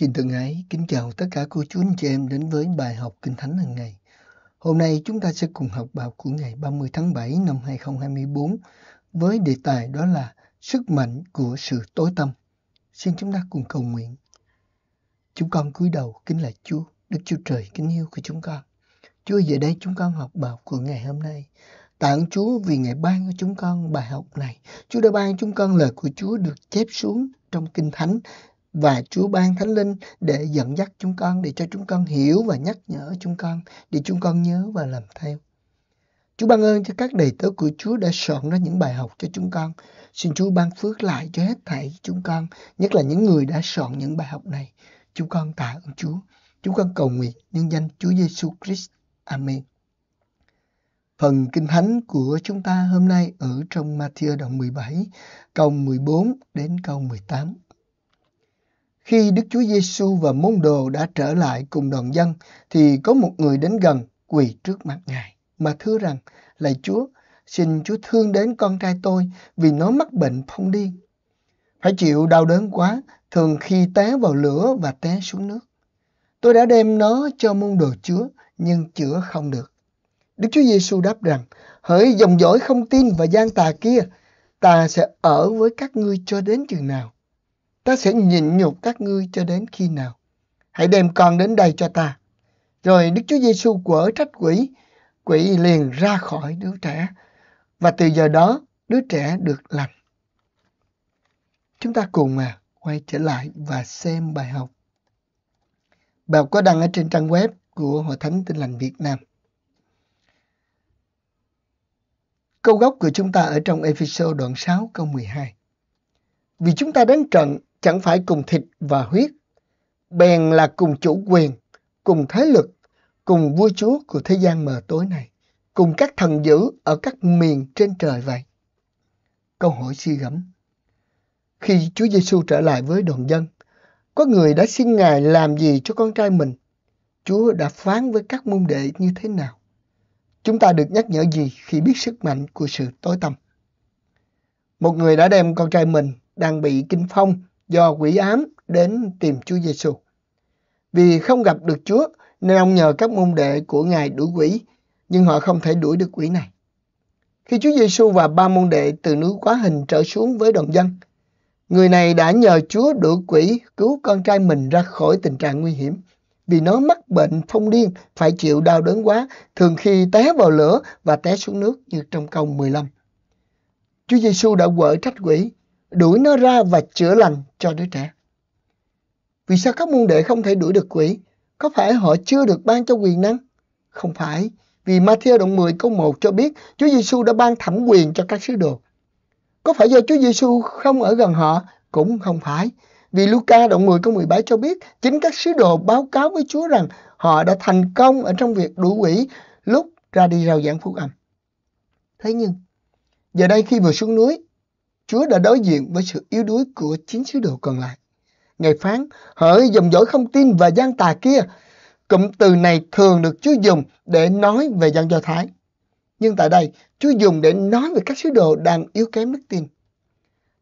Xin thân ái, kính chào tất cả cô chú anh chị em đến với bài học Kinh Thánh hàng ngày. Hôm nay chúng ta sẽ cùng học bài của ngày 30 tháng 7 năm 2024 với đề tài đó là Sức mạnh của sự tối tâm. Xin chúng ta cùng cầu nguyện. Chúng con cúi đầu kính lạy Chúa, Đức Chúa Trời kính yêu của chúng con. Chúa về đây chúng con học bài của ngày hôm nay. Tạ ơn Chúa vì Ngài ban cho chúng con bài học này. Chúa đã ban chúng con lời của Chúa được chép xuống trong Kinh Thánh và Chúa ban Thánh Linh để dẫn dắt chúng con, để cho chúng con hiểu và nhắc nhở chúng con, để chúng con nhớ và làm theo. Chúa ban ơn cho các đầy tớ của Chúa đã soạn ra những bài học cho chúng con. Xin Chúa ban phước lại cho hết thảy chúng con, nhất là những người đã soạn những bài học này. Chúng con tạ ơn Chúa. Chúng con cầu nguyện nhân danh Chúa Giêsu Christ. Amen. Phần Kinh Thánh của chúng ta hôm nay ở trong Matthew đoạn 17, câu 14 đến câu 18. Khi Đức Chúa Giêsu và môn đồ đã trở lại cùng đoàn dân thì có một người đến gần quỳ trước mặt Ngài mà thưa rằng: "Lạy Chúa, xin Chúa thương đến con trai tôi vì nó mắc bệnh phong điên. Phải chịu đau đớn quá, thường khi té vào lửa và té xuống nước. Tôi đã đem nó cho môn đồ chứa nhưng chữa không được." Đức Chúa Giêsu đáp rằng: "Hỡi dòng dõi không tin và gian tà kia, ta sẽ ở với các ngươi cho đến chừng nào? ta sẽ nhịn nhục các ngươi cho đến khi nào? Hãy đem con đến đây cho ta. Rồi Đức Chúa Giêsu quở trách quỷ, quỷ liền ra khỏi đứa trẻ. Và từ giờ đó, đứa trẻ được lành. Chúng ta cùng mà quay trở lại và xem bài học. Bài học có đăng ở trên trang web của Hội Thánh Tin Lành Việt Nam. Câu gốc của chúng ta ở trong Ephesos đoạn 6 câu 12. Vì chúng ta đến trận chẳng phải cùng thịt và huyết, bèn là cùng chủ quyền, cùng thế lực, cùng vua chúa của thế gian mờ tối này, cùng các thần dữ ở các miền trên trời vậy. Câu hỏi suy gẫm. Khi Chúa Giêsu trở lại với đoàn dân, có người đã xin Ngài làm gì cho con trai mình? Chúa đã phán với các môn đệ như thế nào? Chúng ta được nhắc nhở gì khi biết sức mạnh của sự tối tăm? Một người đã đem con trai mình đang bị kinh phong do quỷ ám đến tìm Chúa Giêsu. Vì không gặp được Chúa nên ông nhờ các môn đệ của Ngài đuổi quỷ, nhưng họ không thể đuổi được quỷ này. Khi Chúa Giêsu và ba môn đệ từ núi quá hình trở xuống với đồng dân, người này đã nhờ Chúa đuổi quỷ cứu con trai mình ra khỏi tình trạng nguy hiểm. Vì nó mắc bệnh phong điên, phải chịu đau đớn quá, thường khi té vào lửa và té xuống nước như trong câu 15. Chúa Giêsu đã quở trách quỷ đuổi nó ra và chữa lành cho đứa trẻ. Vì sao các môn đệ không thể đuổi được quỷ? Có phải họ chưa được ban cho quyền năng? Không phải, vì Matthew đoạn 10 câu 1 cho biết Chúa Giêsu đã ban thẩm quyền cho các sứ đồ. Có phải do Chúa Giêsu không ở gần họ? Cũng không phải. Vì Luca đoạn 10 câu 17 cho biết chính các sứ đồ báo cáo với Chúa rằng họ đã thành công ở trong việc đuổi quỷ lúc ra đi rao giảng phúc âm. Thế nhưng, giờ đây khi vừa xuống núi, Chúa đã đối diện với sự yếu đuối của chín sứ đồ còn lại. Ngài phán, hỡi dòng dõi không tin và gian tà kia. Cụm từ này thường được Chúa dùng để nói về dân Do Thái. Nhưng tại đây, Chúa dùng để nói về các sứ đồ đang yếu kém đức tin.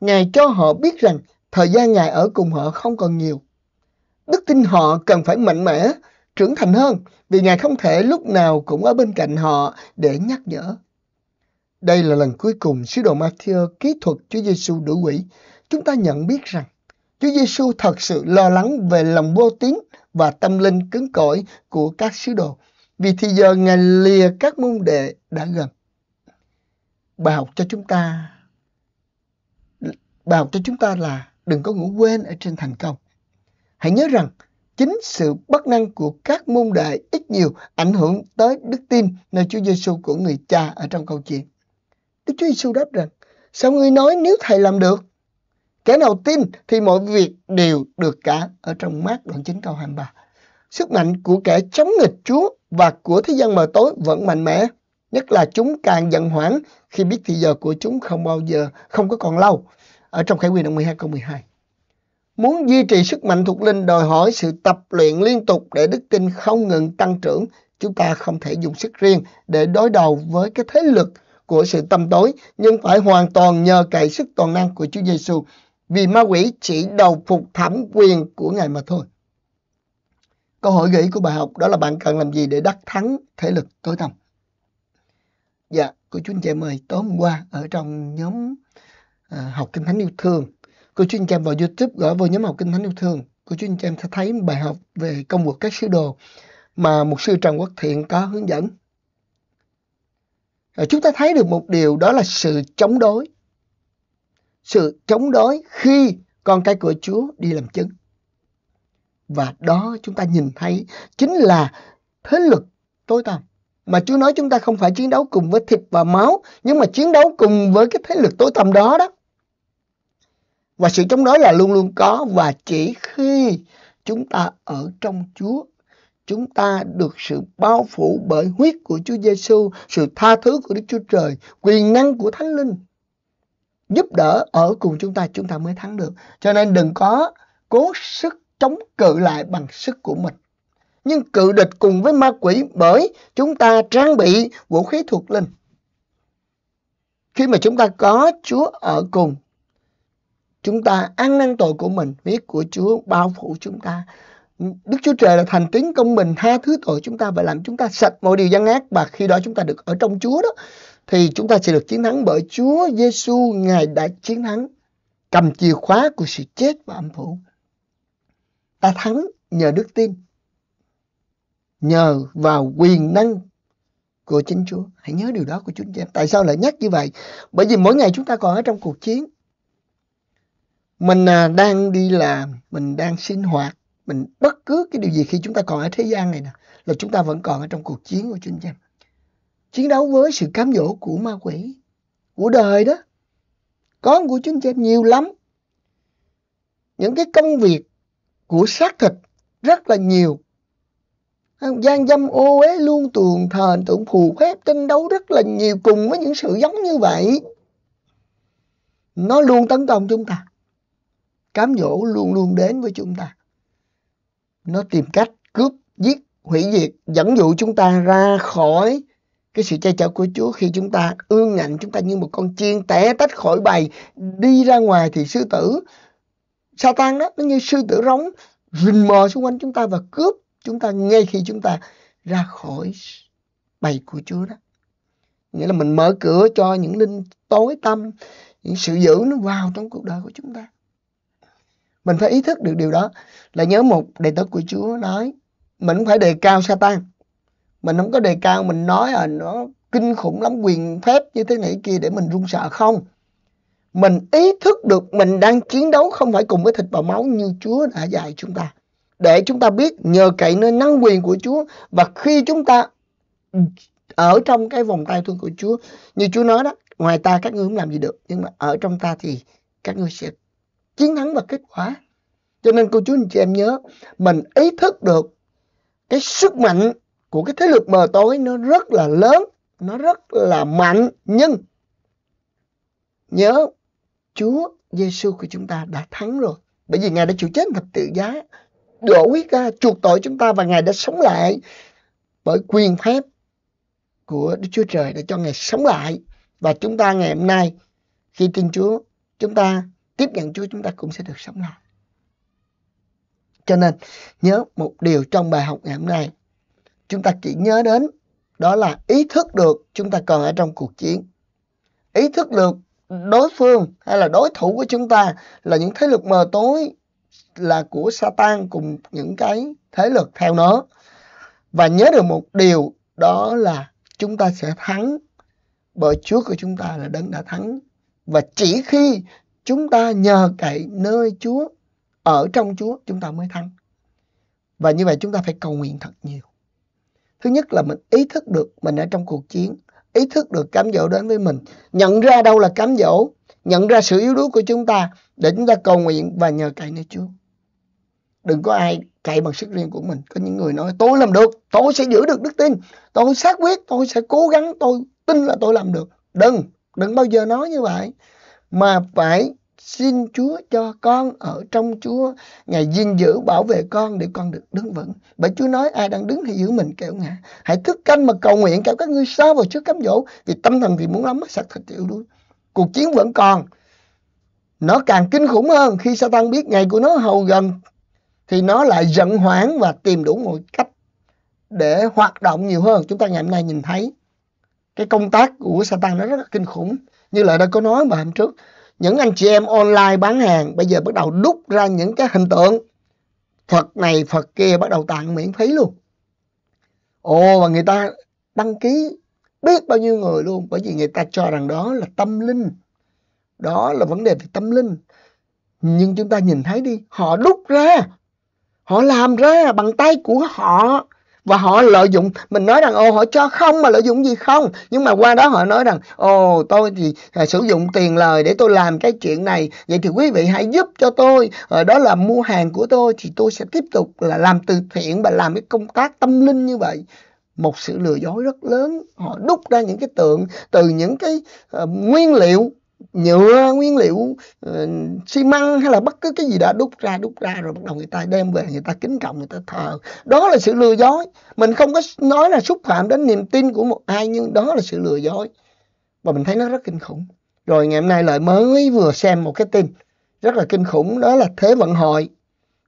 Ngài cho họ biết rằng thời gian Ngài ở cùng họ không còn nhiều. Đức tin họ cần phải mạnh mẽ, trưởng thành hơn vì Ngài không thể lúc nào cũng ở bên cạnh họ để nhắc nhở. Đây là lần cuối cùng sứ đồ Matthew kỹ thuật Chúa Giêsu đuổi quỷ. Chúng ta nhận biết rằng Chúa Giêsu thật sự lo lắng về lòng vô tín và tâm linh cứng cỏi của các sứ đồ. Vì thì giờ ngày lìa các môn đệ đã gần. Bài học cho chúng ta bài học cho chúng ta là đừng có ngủ quên ở trên thành công. Hãy nhớ rằng chính sự bất năng của các môn đệ ít nhiều ảnh hưởng tới đức tin nơi Chúa Giêsu của người cha ở trong câu chuyện. Đức Chúa Giêsu đáp rằng, sao ngươi nói nếu thầy làm được? Kẻ nào tin thì mọi việc đều được cả ở trong mát đoạn chính câu 23. Sức mạnh của kẻ chống nghịch Chúa và của thế gian mờ tối vẫn mạnh mẽ. Nhất là chúng càng giận hoảng khi biết thì giờ của chúng không bao giờ, không có còn lâu. Ở trong Khải Quyền đoạn 12 câu 12. Muốn duy trì sức mạnh thuộc linh đòi hỏi sự tập luyện liên tục để đức tin không ngừng tăng trưởng. Chúng ta không thể dùng sức riêng để đối đầu với cái thế lực của sự tâm tối, nhưng phải hoàn toàn nhờ cậy sức toàn năng của Chúa Giêsu, vì ma quỷ chỉ đầu phục thẩm quyền của Ngài mà thôi. Câu hỏi gợi ý của bài học đó là bạn cần làm gì để đắc thắng thể lực tối tăm? Dạ, cô chú anh chị em ơi, tối hôm qua ở trong nhóm à, học kinh thánh yêu thương, cô chú anh chị em vào YouTube gõ vào nhóm học kinh thánh yêu thương, cô chú anh chị em sẽ thấy bài học về công vụ các sứ đồ mà một sư Trần Quốc Thiện có hướng dẫn chúng ta thấy được một điều đó là sự chống đối. Sự chống đối khi con cái của Chúa đi làm chứng. Và đó chúng ta nhìn thấy chính là thế lực tối tăm. Mà Chúa nói chúng ta không phải chiến đấu cùng với thịt và máu, nhưng mà chiến đấu cùng với cái thế lực tối tăm đó đó. Và sự chống đối là luôn luôn có và chỉ khi chúng ta ở trong Chúa chúng ta được sự bao phủ bởi huyết của Chúa Giêsu, sự tha thứ của Đức Chúa Trời, quyền năng của Thánh Linh giúp đỡ ở cùng chúng ta chúng ta mới thắng được. Cho nên đừng có cố sức chống cự lại bằng sức của mình. Nhưng cự địch cùng với ma quỷ bởi chúng ta trang bị vũ khí thuộc linh. Khi mà chúng ta có Chúa ở cùng, chúng ta ăn năn tội của mình, huyết của Chúa bao phủ chúng ta. Đức Chúa Trời là thành tín công bình tha thứ tội chúng ta và làm chúng ta sạch mọi điều gian ác và khi đó chúng ta được ở trong Chúa đó thì chúng ta sẽ được chiến thắng bởi Chúa Giêsu ngài đã chiến thắng cầm chìa khóa của sự chết và âm phủ. Ta thắng nhờ đức tin, nhờ vào quyền năng của chính Chúa. Hãy nhớ điều đó của chúng em. Tại sao lại nhắc như vậy? Bởi vì mỗi ngày chúng ta còn ở trong cuộc chiến. Mình à, đang đi làm, mình đang sinh hoạt, mình bất cứ cái điều gì khi chúng ta còn ở thế gian này nè là chúng ta vẫn còn ở trong cuộc chiến của chúng em chiến đấu với sự cám dỗ của ma quỷ của đời đó con của chúng em nhiều lắm những cái công việc của xác thịt rất là nhiều gian dâm ô uế luôn tuồng thờn tượng phù phép tranh đấu rất là nhiều cùng với những sự giống như vậy nó luôn tấn công chúng ta cám dỗ luôn luôn đến với chúng ta nó tìm cách cướp giết hủy diệt dẫn dụ chúng ta ra khỏi cái sự che chở của Chúa khi chúng ta ương ngạnh chúng ta như một con chiên té tách khỏi bầy đi ra ngoài thì sư tử Satan đó nó như sư tử rống rình mò xung quanh chúng ta và cướp chúng ta ngay khi chúng ta ra khỏi bầy của Chúa đó nghĩa là mình mở cửa cho những linh tối tâm những sự dữ nó vào trong cuộc đời của chúng ta mình phải ý thức được điều đó. Là nhớ một đệ tử của Chúa nói, mình không phải đề cao Satan. Mình không có đề cao, mình nói là nó kinh khủng lắm quyền phép như thế này kia để mình run sợ không. Mình ý thức được mình đang chiến đấu không phải cùng với thịt và máu như Chúa đã dạy chúng ta. Để chúng ta biết nhờ cậy nơi năng quyền của Chúa và khi chúng ta ở trong cái vòng tay thương của Chúa như Chúa nói đó ngoài ta các ngươi không làm gì được nhưng mà ở trong ta thì các ngươi sẽ chiến thắng và kết quả. Cho nên cô chú anh chị em nhớ, mình ý thức được cái sức mạnh của cái thế lực mờ tối nó rất là lớn, nó rất là mạnh. Nhưng nhớ Chúa Giêsu của chúng ta đã thắng rồi. Bởi vì Ngài đã chịu chết thập tự giá, đổ huyết ra, chuộc tội chúng ta và Ngài đã sống lại bởi quyền phép của Đức Chúa Trời để cho Ngài sống lại. Và chúng ta ngày hôm nay khi tin Chúa, chúng ta tiếp nhận Chúa chúng ta cũng sẽ được sống lại. Cho nên nhớ một điều trong bài học ngày hôm nay chúng ta chỉ nhớ đến đó là ý thức được chúng ta còn ở trong cuộc chiến. Ý thức được đối phương hay là đối thủ của chúng ta là những thế lực mờ tối là của Satan cùng những cái thế lực theo nó. Và nhớ được một điều đó là chúng ta sẽ thắng bởi Chúa của chúng ta là đấng đã thắng. Và chỉ khi Chúng ta nhờ cậy nơi Chúa, ở trong Chúa chúng ta mới thắng. Và như vậy chúng ta phải cầu nguyện thật nhiều. Thứ nhất là mình ý thức được mình ở trong cuộc chiến, ý thức được cám dỗ đến với mình, nhận ra đâu là cám dỗ, nhận ra sự yếu đuối của chúng ta để chúng ta cầu nguyện và nhờ cậy nơi Chúa. Đừng có ai cậy bằng sức riêng của mình. Có những người nói tôi làm được, tôi sẽ giữ được đức tin, tôi xác quyết, tôi sẽ cố gắng, tôi tin là tôi làm được. Đừng, đừng bao giờ nói như vậy mà phải xin Chúa cho con ở trong Chúa. Ngài gìn giữ bảo vệ con để con được đứng vững. Bởi Chúa nói ai đang đứng thì giữ mình kẻo ngã. Hãy thức canh mà cầu nguyện kẻo các ngươi sao vào trước cám dỗ. Vì tâm thần thì muốn lắm mất thịt thật yếu đuối. Cuộc chiến vẫn còn. Nó càng kinh khủng hơn khi Satan biết ngày của nó hầu gần thì nó lại giận hoảng và tìm đủ mọi cách để hoạt động nhiều hơn. Chúng ta ngày hôm nay nhìn thấy cái công tác của Satan nó rất là kinh khủng như lời đã có nói mà hôm trước những anh chị em online bán hàng bây giờ bắt đầu đúc ra những cái hình tượng Phật này Phật kia bắt đầu tặng miễn phí luôn ồ và người ta đăng ký biết bao nhiêu người luôn bởi vì người ta cho rằng đó là tâm linh đó là vấn đề về tâm linh nhưng chúng ta nhìn thấy đi họ đúc ra họ làm ra bằng tay của họ và họ lợi dụng mình nói rằng ô họ cho không mà lợi dụng gì không nhưng mà qua đó họ nói rằng ô tôi thì à, sử dụng tiền lời để tôi làm cái chuyện này vậy thì quý vị hãy giúp cho tôi à, đó là mua hàng của tôi thì tôi sẽ tiếp tục là làm từ thiện và làm cái công tác tâm linh như vậy một sự lừa dối rất lớn họ đúc ra những cái tượng từ những cái uh, nguyên liệu nhựa nguyên liệu uh, xi măng hay là bất cứ cái gì đã đúc ra đúc ra rồi bắt đầu người ta đem về người ta kính trọng người ta thờ đó là sự lừa dối mình không có nói là xúc phạm đến niềm tin của một ai nhưng đó là sự lừa dối và mình thấy nó rất kinh khủng rồi ngày hôm nay lại mới vừa xem một cái tin rất là kinh khủng đó là thế vận hội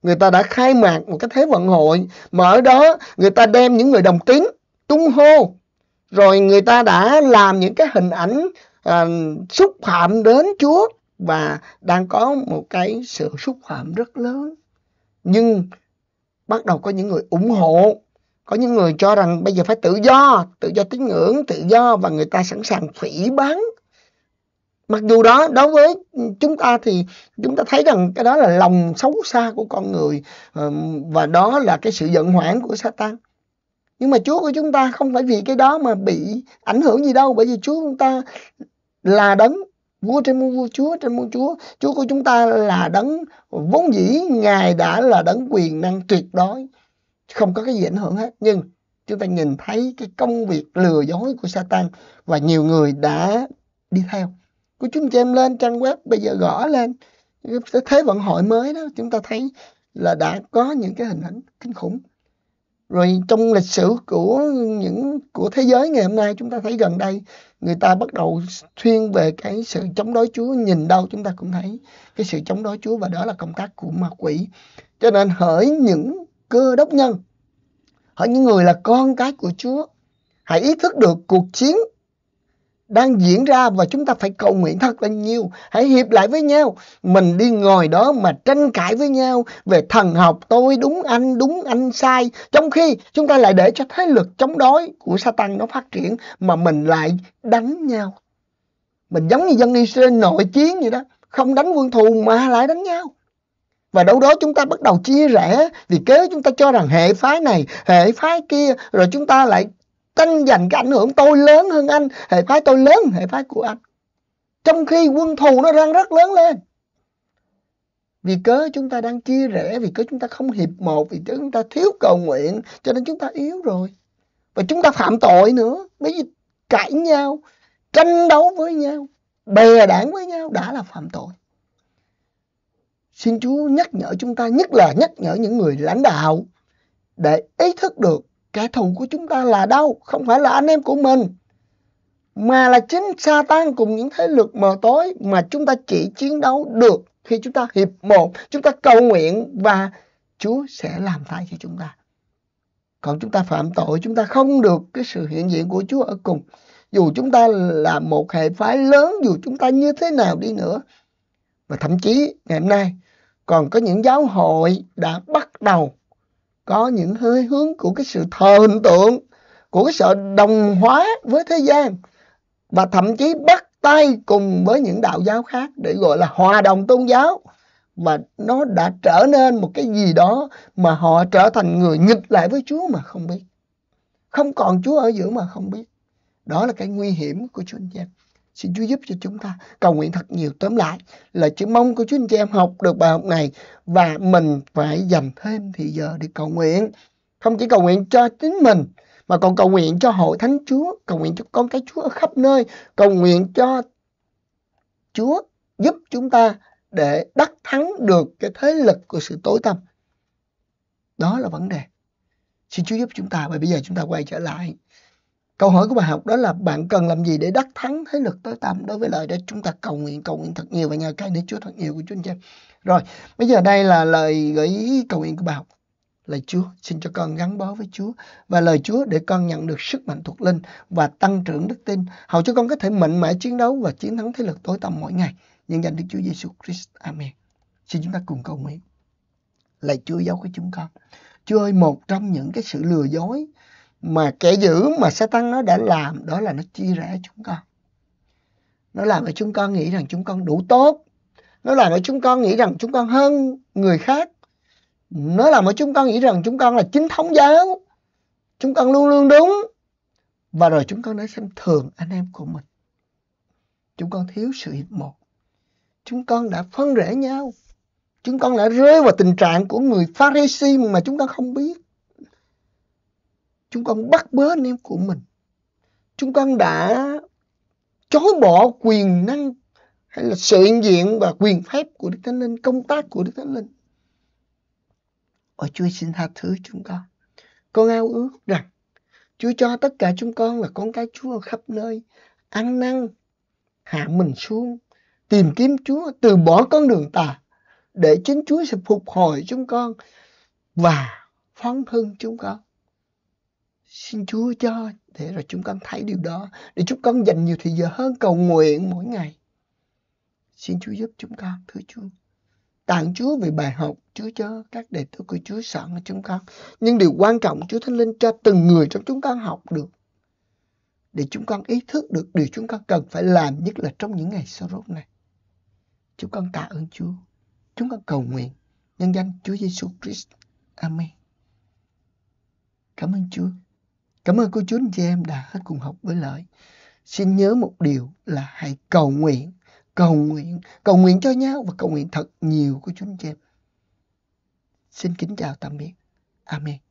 người ta đã khai mạc một cái thế vận hội mà ở đó người ta đem những người đồng tính tung hô rồi người ta đã làm những cái hình ảnh à, xúc phạm đến Chúa và đang có một cái sự xúc phạm rất lớn. Nhưng bắt đầu có những người ủng hộ, có những người cho rằng bây giờ phải tự do, tự do tín ngưỡng, tự do và người ta sẵn sàng phỉ báng. Mặc dù đó đối với chúng ta thì chúng ta thấy rằng cái đó là lòng xấu xa của con người ờ, và đó là cái sự giận hoãn của Satan nhưng mà Chúa của chúng ta không phải vì cái đó mà bị ảnh hưởng gì đâu bởi vì Chúa của chúng ta là đấng vua trên muôn vua Chúa trên muôn Chúa Chúa của chúng ta là đấng vốn dĩ ngài đã là đấng quyền năng tuyệt đối không có cái gì ảnh hưởng hết nhưng chúng ta nhìn thấy cái công việc lừa dối của Satan và nhiều người đã đi theo của chúng em lên trang web bây giờ gõ lên thế vận hội mới đó chúng ta thấy là đã có những cái hình ảnh kinh khủng rồi trong lịch sử của những của thế giới ngày hôm nay chúng ta thấy gần đây người ta bắt đầu thuyên về cái sự chống đối Chúa nhìn đâu chúng ta cũng thấy cái sự chống đối Chúa và đó là công tác của ma quỷ cho nên hỡi những cơ đốc nhân hỡi những người là con cái của Chúa hãy ý thức được cuộc chiến đang diễn ra và chúng ta phải cầu nguyện thật là nhiều. Hãy hiệp lại với nhau. Mình đi ngồi đó mà tranh cãi với nhau về thần học tôi đúng anh, đúng anh sai. Trong khi chúng ta lại để cho thế lực chống đối của Satan nó phát triển mà mình lại đánh nhau. Mình giống như dân Israel nội chiến vậy đó. Không đánh quân thù mà lại đánh nhau. Và đâu đó chúng ta bắt đầu chia rẽ Vì kế chúng ta cho rằng hệ phái này Hệ phái kia Rồi chúng ta lại tranh giành cái ảnh hưởng tôi lớn hơn anh hệ phái tôi lớn hơn hệ phái của anh trong khi quân thù nó đang rất lớn lên vì cớ chúng ta đang chia rẽ vì cớ chúng ta không hiệp một vì cớ chúng ta thiếu cầu nguyện cho nên chúng ta yếu rồi và chúng ta phạm tội nữa bởi vì cãi nhau tranh đấu với nhau bè đảng với nhau đã là phạm tội xin chúa nhắc nhở chúng ta nhất là nhắc nhở những người lãnh đạo để ý thức được kẻ thù của chúng ta là đâu không phải là anh em của mình mà là chính Satan cùng những thế lực mờ tối mà chúng ta chỉ chiến đấu được khi chúng ta hiệp một, chúng ta cầu nguyện và Chúa sẽ làm thay cho chúng ta. Còn chúng ta phạm tội, chúng ta không được cái sự hiện diện của Chúa ở cùng. Dù chúng ta là một hệ phái lớn, dù chúng ta như thế nào đi nữa. Và thậm chí ngày hôm nay còn có những giáo hội đã bắt đầu có những hơi hướng của cái sự thờ hình tượng của cái sự đồng hóa với thế gian và thậm chí bắt tay cùng với những đạo giáo khác để gọi là hòa đồng tôn giáo và nó đã trở nên một cái gì đó mà họ trở thành người nghịch lại với Chúa mà không biết không còn Chúa ở giữa mà không biết đó là cái nguy hiểm của Chúa Anh Xin Chúa giúp cho chúng ta cầu nguyện thật nhiều. Tóm lại là chỉ mong của Chúa anh chị em học được bài học này và mình phải dành thêm thì giờ để cầu nguyện. Không chỉ cầu nguyện cho chính mình mà còn cầu nguyện cho hội thánh Chúa, cầu nguyện cho con cái Chúa ở khắp nơi, cầu nguyện cho Chúa giúp chúng ta để đắc thắng được cái thế lực của sự tối tăm. Đó là vấn đề. Xin Chúa giúp chúng ta và bây giờ chúng ta quay trở lại Câu hỏi của bài học đó là bạn cần làm gì để đắc thắng thế lực tối tăm đối với lời để chúng ta cầu nguyện cầu nguyện thật nhiều và nhờ cậy để Chúa thật nhiều của Chúa anh Rồi, bây giờ đây là lời gợi ý cầu nguyện của bài học. Lời Chúa, xin cho con gắn bó với Chúa và lời Chúa để con nhận được sức mạnh thuộc linh và tăng trưởng đức tin, hầu cho con có thể mạnh mẽ chiến đấu và chiến thắng thế lực tối tăm mỗi ngày. Nhân danh Đức Chúa Giêsu Christ. Amen. Xin chúng ta cùng cầu nguyện. Lạy Chúa giáo của chúng con. Chúa ơi, một trong những cái sự lừa dối mà kẻ dữ mà Satan nó đã làm đó là nó chia rẽ chúng con. Nó làm cho chúng con nghĩ rằng chúng con đủ tốt. Nó làm cho chúng con nghĩ rằng chúng con hơn người khác. Nó làm cho chúng con nghĩ rằng chúng con là chính thống giáo. Chúng con luôn luôn đúng. Và rồi chúng con đã xem thường anh em của mình. Chúng con thiếu sự hiệp một. Chúng con đã phân rẽ nhau. Chúng con đã rơi vào tình trạng của người Pharisee mà chúng con không biết chúng con bắt bớ anh em của mình chúng con đã chối bỏ quyền năng hay là sự hiện diện và quyền phép của Đức Thánh Linh, công tác của Đức Thánh Linh. Ôi Chúa xin tha thứ chúng con. Con ao ước rằng Chúa cho tất cả chúng con là con cái Chúa ở khắp nơi, ăn năn, hạ mình xuống, tìm kiếm Chúa, từ bỏ con đường tà, để chính Chúa sẽ phục hồi chúng con và phóng hưng chúng con. Xin Chúa cho để rồi chúng con thấy điều đó, để chúng con dành nhiều thời giờ hơn cầu nguyện mỗi ngày. Xin Chúa giúp chúng con, thưa Chúa. Tặng Chúa về bài học, Chúa cho các đệ tử của Chúa soạn cho chúng con. Nhưng điều quan trọng Chúa Thánh Linh cho từng người trong chúng con học được. Để chúng con ý thức được điều chúng con cần phải làm nhất là trong những ngày sau rốt này. Chúng con tạ ơn Chúa. Chúng con cầu nguyện nhân danh Chúa Giêsu Christ. Amen. Cảm ơn Chúa. Cảm ơn cô chú anh chị em đã cùng học với lợi. Xin nhớ một điều là hãy cầu nguyện, cầu nguyện, cầu nguyện cho nhau và cầu nguyện thật nhiều cô chú anh chị em. Xin kính chào tạm biệt. Amen.